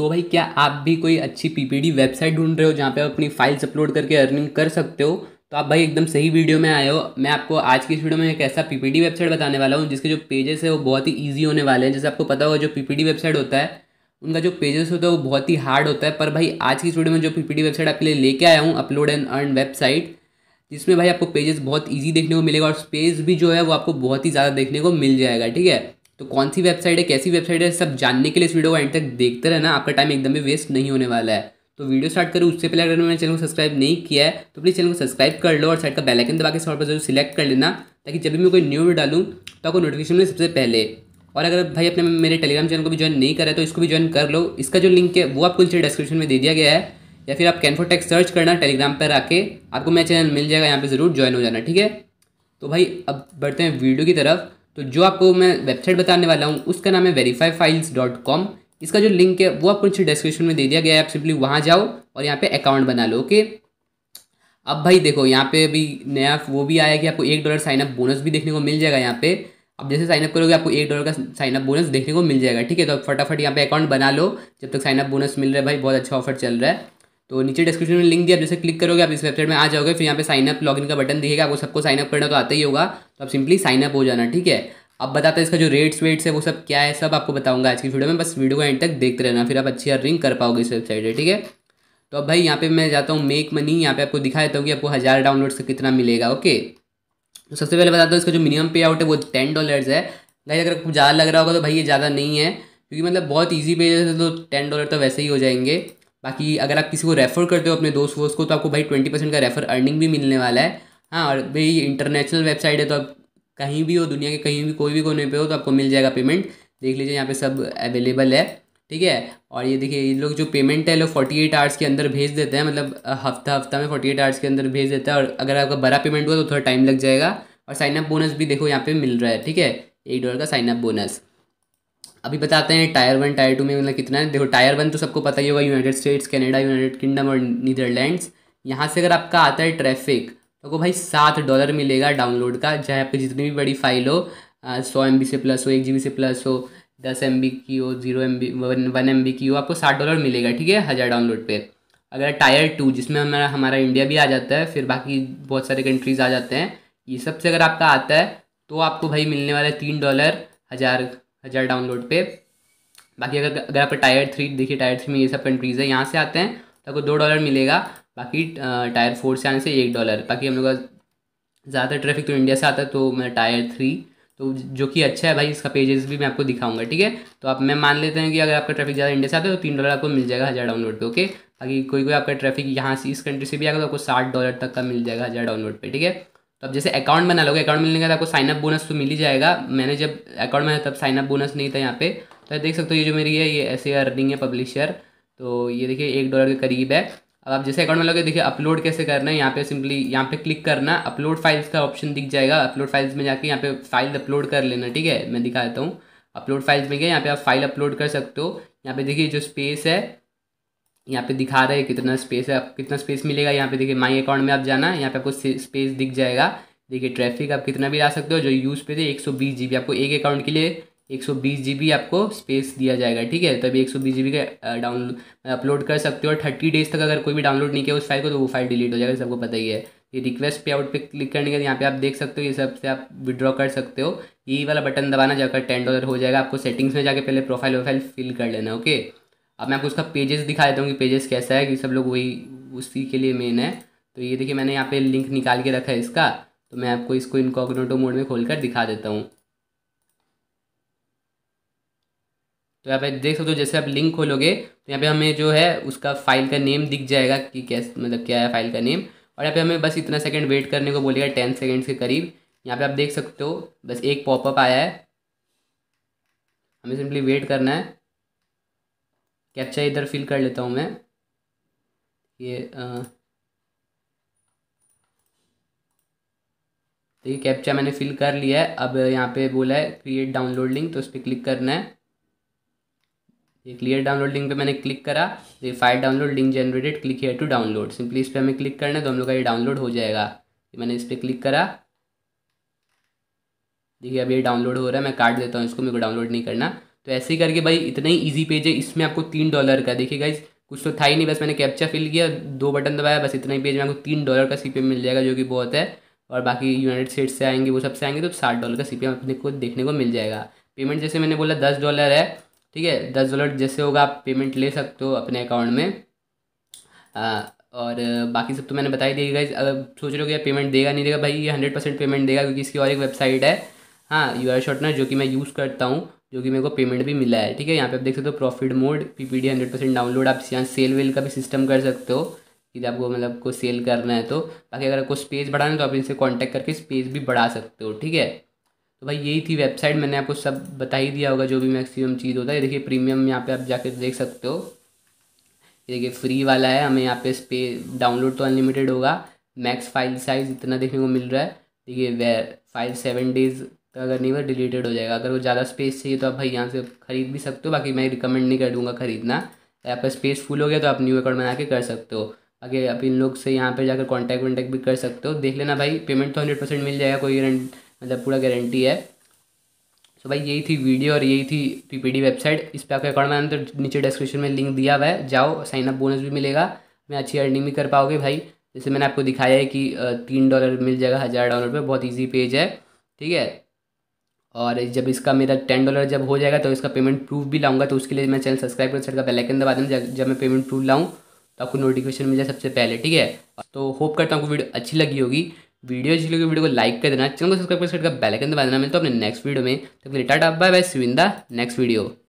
सो तो भाई क्या आप भी कोई अच्छी पीपीडी वेबसाइट ढूंढ रहे हो जहाँ पे आप अपनी फाइल्स अपलोड करके अर्निंग कर सकते हो तो आप भाई एकदम सही वीडियो में आए हो मैं आपको आज की इस वीडियो में एक ऐसा पीपीडी वेबसाइट बताने वाला हूँ जिसके जो पेजेस है वो बहुत ही ईजी होने वाले हैं जैसे आपको पता होगा जो पीपीडी वेबसाइट होता है उनका जो पेजेस होता है वो बहुत ही हार्ड होता है पर भाई आज की इस वीडियो में जो पीपीडी वेबसाइट आपके लिए लेके आया हूँ अपलोड एंड अर्न वेबसाइट जिसमें भाई आपको पेजेस बहुत ईजी देखने को मिलेगा और स्पेस भी जो है वो आपको बहुत ही ज़्यादा देखने को मिल जाएगा ठीक है तो कौन सी वेबसाइट है कैसी वेबसाइट है सब जानने के लिए इस वीडियो को एंड तक देखते रहना आपका टाइम एकदम भी वेस्ट नहीं होने वाला है तो वीडियो स्टार्ट करूँ उससे पहले अगर मैंने चैनल को सब्सक्राइब नहीं किया है तो प्लीज़ चैनल को सब्सक्राइब कर लो और साइड का बेलाइकन दबा के सॉर्ट पर जरूर सिलेक्ट कर लेना ताकि जब भी मैं कोई न्यू वीडियो डालूँ तो आपको नोटिफिकेशन मिले सबसे पहले और अगर भाई अपने मेरे टेलीग्राम चैनल को भी ज्वाइन नहीं करा तो इसको भी ज्वाइन कर लो इसका जो लिंक है वो आपको नीचे डिस्क्रिप्शन में दे दिया गया है या फिर आप कैनफो सर्च करना टेलीग्राम पर आके आपको मेरा चैनल मिल जाएगा यहाँ पर ज़रूर ज्वाइन हो जाना ठीक है तो भाई अब बढ़ते हैं वीडियो की तरफ तो जो आपको मैं वेबसाइट बताने वाला हूँ उसका नाम है वेरीफाई फाइल्स डॉट कॉम इसका जो लिंक है वो आपको नीचे डिस्क्रिप्शन में दे दिया गया है आप सिंपली वहाँ जाओ और यहाँ पे अकाउंट बना लो ओके अब भाई देखो यहाँ पे अभी नया वो भी आया कि आपको एक डॉलर साइनअप बोनस भी देखने को मिल जाएगा यहाँ पे अब जैसे साइनअप करोगे आपको एक डॉलर का साइनअप बोनस देखने को मिल जाएगा ठीक है तो फटाफट यहाँ पे अकाउंट बना लो जब तक साइनअप बोनस मिल रहा है भाई बहुत अच्छा ऑफर चल रहा है तो नीचे डिस्क्रिप्शन में लिंक दिया आप जैसे क्लिक करोगे आप इस वेबसाइट में आ जाओगे फिर यहाँ पे साइन अप लॉगिन का बटन दिखेगा आपको सबको साइन अप करना तो आता ही होगा तो आप सिंपली साइन अप हो जाना ठीक है अब बताते हैं इसका जो रेट्स वेट्स है वो सब क्या है सब आपको बताऊंगा आज की वीडियो में बस वीडियो को एंड तक देखते रहना फिर आप अच्छी अर्निंग कर पाओगे इस वेबसाइट से ठीक है तो अब भाई यहाँ पे मैं जाता हूँ मेक मनी यहाँ पे आपको दिखा देता हूँ कि आपको हज़ार डाउनलोड से कितना मिलेगा ओके तो सबसे पहले बताता हूँ इसका जो मिनिमम पे आउट है वो टेन डॉलर्स है भाई अगर आपको ज़्यादा लग रहा होगा तो भाई ये ज़्यादा नहीं है क्योंकि मतलब बहुत ईजी पे तो टेन डॉलर तो वैसे ही हो जाएंगे बाकी अगर आप किसी को रेफ़र करते हो अपने दोस्त वोस्त को तो आपको भाई ट्वेंटी परसेंट का रेफ़र अर्निंग भी मिलने वाला है हाँ और भाई इंटरनेशनल वेबसाइट है तो आप कहीं भी हो दुनिया के कहीं भी कोई भी कोने पे हो तो आपको मिल जाएगा पेमेंट देख लीजिए यहाँ पे सब अवेलेबल है ठीक है और ये देखिए ये लोग जो पेमेंट है लोग फोर्टी एट आवर्स के अंदर भेज देते हैं मतलब हफ्ता हफ्ता में फोर्टी एट आवर्स के अंदर भेज देता है और अगर आपका बड़ा पेमेंट हुआ तो थोड़ा टाइम लग जाएगा और साइनअप बोनस भी देखो यहाँ पे मिल रहा है ठीक है एक डॉलर का साइनअप बोनस अभी बताते हैं टायर वन टायर टू में मतलब कितना है देखो टायर वन तो सबको पता ही होगा United States Canada United Kingdom और नीदरलैंड्स यहाँ से अगर आपका आता है ट्रैफिक तो को भाई सात डॉलर मिलेगा डाउनलोड का चाहे आपकी जितनी भी बड़ी फाइल हो सौ एम से प्लस हो एक जी से प्लस हो दस एम की हो zero M B one one M की हो आपको साठ डॉलर मिलेगा ठीक है हज़ार डाउनलोड पर अगर टायर टू जिसमें हमारा हमारा इंडिया भी आ जाता है फिर बाकी बहुत सारे कंट्रीज़ आ जाते हैं ये सबसे अगर आपका आता है तो आपको भाई मिलने वाला है तीन डॉलर हज़ार हज़ार डाउनलोड पे बाकी अगर अगर आप टायर थ्री देखिए टायर थ्री में ये सब कंट्रीज़ है यहाँ से आते हैं तो आपको दो डॉलर मिलेगा बाकी टायर फोर से आने से एक डॉलर बाकी हम लोग का ज़्यादातर ट्रैफिक तो इंडिया से आता है तो मैं टायर थ्री तो जो कि अच्छा है भाई इसका पेजेस भी मैं आपको दिखाऊंगा ठीक है तो आप मैं मान लेते हैं कि अगर आपका ट्रैफिक ज़्यादा इंडिया से आता है तो तीन डॉलर आपको मिल जाएगा हज़ार डाउनलोड पे ओके बाकी कोई कोई आपका ट्रैफिक यहाँ से इस कंट्री से भी आएगा तो आपको साठ डॉलर तक का मिल जाएगा हज़ार डाउनलोड पे ठीक है तो अब जैसे अकाउंट बना लोगे अकाउंट मिलने के बाद आपको साइनअप बोनस तो मिल ही जाएगा मैंने जब अकाउंट बनाया तब साइनअप बोनस नहीं था यहाँ पे तो देख सकते हो ये जो मेरी है ये ऐसे अर्निंग है पब्लिशर तो ये देखिए एक डॉलर के करीब है अब आप जैसे अकाउंट में बनाओगे देखिए अपलोड कैसे करना है यहाँ पे सिंपली यहाँ पे क्लिक करना अपलोड फाइल्स का ऑप्शन दिख जाएगा अपलोड फाइल्स में जाके यहाँ पे फाइल अपलोड कर लेना ठीक है मैं दिखा देता हूँ अपलोड फाइल्स में गए यहाँ पे आप फाइल अपलोड कर सकते हो यहाँ पे देखिए जो स्पेस है यहाँ पे दिखा रहे हैं कितना स्पेस है आप कितना स्पेस मिलेगा यहाँ पे देखिए माई अकाउंट में आप जाना यहाँ पे आपको स्पेस दिख जाएगा देखिए ट्रैफिक आप कितना भी ला सकते हो जो यूज़ पे थे एक सौ बीस जी बी आपको एक अकाउंट के लिए एक सौ बीस जी बी आपको स्पेस दिया जाएगा ठीक है तभी तो एक सौ बीस जी बी का डाउनलोड अपलोड कर सकते हो और थर्टी डेज़ तक अगर कोई भी डाउनलोड नहीं किया उस फाइल को तो वो फाइल डिलीट हो जाएगा सबको पता ही है ये रिक्वेस्ट पे आउट पे क्लिक करने के यहाँ पे आप देख सकते हो ये सब से आप विड्रॉ कर सकते हो ये वाला बटन दबाना जाकर टेन डॉलर हो जाएगा आपको सेटिंग्स में जाके पहले प्रोफाइल वोफाइल फिल कर लेना ओके अब मैं आपको उसका पेजेस दिखा देता हूँ कि पेजेस कैसा है कि सब लोग वही उसी के लिए मेन है तो ये देखिए मैंने यहाँ पे लिंक निकाल के रखा है इसका तो मैं आपको इसको इनकॉग्नोटो मोड में खोल कर दिखा देता हूँ तो यहाँ पे देख सकते हो जैसे आप लिंक खोलोगे तो यहाँ पे हमें जो है उसका फाइल का नेम दिख जाएगा कि कैसे मतलब क्या है फाइल का नेम और यहाँ पे हमें बस इतना सेकंड वेट करने को बोलेगा टेन सेकंड्स के करीब यहाँ पे आप देख सकते हो बस एक पॉपअप आया है हमें सिंपली वेट करना है कैप्चा अच्छा इधर फिल कर लेता हूँ मैं ये तो ये कैप्चा मैंने फिल कर लिया है अब यहाँ पे बोला है क्रिएट डाउनलोड लिंक तो उस पर क्लिक करना है ये क्लियर डाउनलोड लिंक पे मैंने क्लिक करा तो ये file download link generated click here to download simply इस पर हमें क्लिक करना है तो हम लोग का ये डाउनलोड हो जाएगा मैंने इस पर क्लिक करा देखिए अब ये डाउनलोड हो रहा है मैं काट देता हूँ इसको मेरे को डाउनलोड नहीं करना तो ऐसे ही करके भाई इतना ही ईजी पेज है इसमें आपको तीन डॉलर का देखिए गाइज कुछ तो था ही नहीं बस मैंने कैप्चा फिल किया दो बटन दबाया बस इतना ही पेज में आपको तीन डॉलर का सी मिल जाएगा जो कि बहुत है और बाकी यूनाइटेड स्टेट्स से आएंगे वो सब से आएंगे तो साठ डॉलर का सी अपने को देखने को मिल जाएगा पेमेंट जैसे मैंने बोला दस डॉलर है ठीक है दस डॉलर जैसे होगा आप पेमेंट ले सकते हो अपने अकाउंट में आ, और बाकी सब तो मैंने बताई दी दिया गाइज अगर सोच रहे हो कि पेमेंट देगा नहीं देगा भाई ये हंड्रेड परसेंट पेमेंट देगा क्योंकि इसकी और एक वेबसाइट है हाँ यू आर शॉर्टनर जो कि मैं यूज़ करता हूँ जो कि मेरे को पेमेंट भी मिला है ठीक है यहाँ पे आप देख सकते हो profit mode PPD hundred percent download आप यहाँ सेल वेल का भी सिस्टम कर सकते हो कि मतलब आपको मतलब को सेल करना है तो बाकी अगर आपको स्पेस बढ़ाना है तो आप इनसे कॉन्टैक्ट करके स्पेस भी बढ़ा सकते हो ठीक है तो भाई यही थी वेबसाइट मैंने आपको सब बता ही दिया होगा जो भी मैक्सिमम चीज़ होता है देखिए प्रीमियम यहाँ पर आप जाके देख सकते हो ये देखिए फ्री वाला है हमें यहाँ पे स्पे डाउनलोड तो अनलिमिटेड होगा मैक्स फाइल साइज़ इतना देखने को मिल रहा है देखिए फाइव सेवन डेज़ तो अगर नहीं वो डिलीटेड हो जाएगा अगर वो ज़्यादा स्पेस चाहिए तो आप भाई यहाँ से खरीद भी सकते हो बाकी मैं रिकमेंड नहीं कर दूँगा खरीदना आपका स्पेस फुल हो गया तो आप न्यू अकाउंट बना के कर सकते हो आगे आप इन लोग से यहाँ पर जाकर कॉन्टैक्ट वॉन्टैक्ट भी कर सकते हो देख लेना भाई पेमेंट तो हंड्रेड परसेंट मिल जाएगा कोई मतलब पूरा गारंटी है सो भाई यही थी वीडियो और यही थी पीपीडी वेबसाइट इस पर आपको अकाउंट बनाने तो नीचे डिस्क्रिप्शन में लिंक दिया हुआ है जाओ साइनअप बोनस भी मिलेगा मैं अच्छी अर्निंग भी कर पाओगे भाई जैसे मैंने आपको दिखाया है कि तीन डॉलर मिल जाएगा हज़ार डॉलर पे बहुत इजी पेज है ठीक है और जब इसका मेरा टेन डॉलर जब हो जाएगा तो इसका पेमेंट प्रूफ भी लाऊंगा तो उसके लिए मैं चैनल सब्सक्राइब कर सकता बेलाइकन दबा दें जब मैं पेमेंट प्रूफ लाऊँ तो आपको नोटिफिकेशन मिल जाए सबसे पहले ठीक है तो होप करता हूँ आपको वीडियो अच्छी लगी होगी वीडियो अच्छी लगी वीडियो को लाइक कर देना चैनल को सब्सक्राइब कर सकता बेलाइकन दबा देना मिलता तो अपने नेक्स्ट वीडियो में तो टाटा बाय बाय सुविंदा नेक्स्ट वीडियो